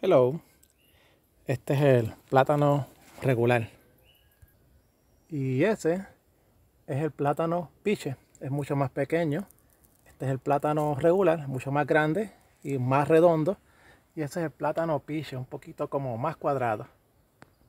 Hello. Este es el plátano regular. Y ese es el plátano piche. Es mucho más pequeño. Este es el plátano regular, mucho más grande y más redondo. Y ese es el plátano piche, un poquito como más cuadrado.